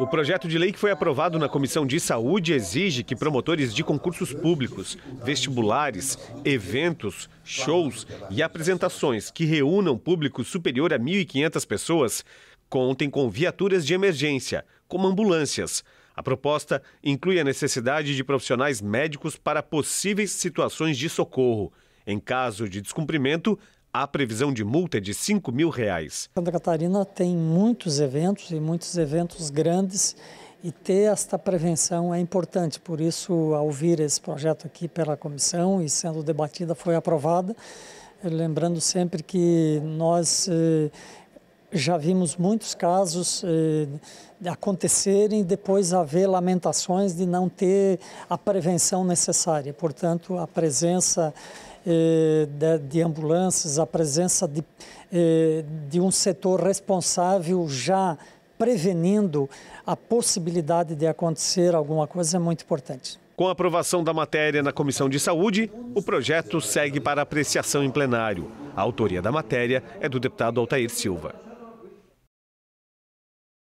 O projeto de lei que foi aprovado na Comissão de Saúde exige que promotores de concursos públicos, vestibulares, eventos, shows e apresentações que reúnam público superior a 1.500 pessoas contem com viaturas de emergência, como ambulâncias. A proposta inclui a necessidade de profissionais médicos para possíveis situações de socorro. Em caso de descumprimento, a previsão de multa é de 5 mil reais. Santa Catarina tem muitos eventos e muitos eventos grandes e ter esta prevenção é importante. Por isso, ao vir esse projeto aqui pela comissão e sendo debatida, foi aprovada. Lembrando sempre que nós eh, já vimos muitos casos eh, acontecerem e depois haver lamentações de não ter a prevenção necessária. Portanto, a presença eh, de, ambulâncias, a presença de, eh, de um setor responsável já prevenindo a possibilidade de acontecer alguma coisa é muito importante. Com a aprovação da matéria na Comissão de Saúde, o projeto segue para apreciação em plenário. A autoria da matéria é do deputado Altair Silva.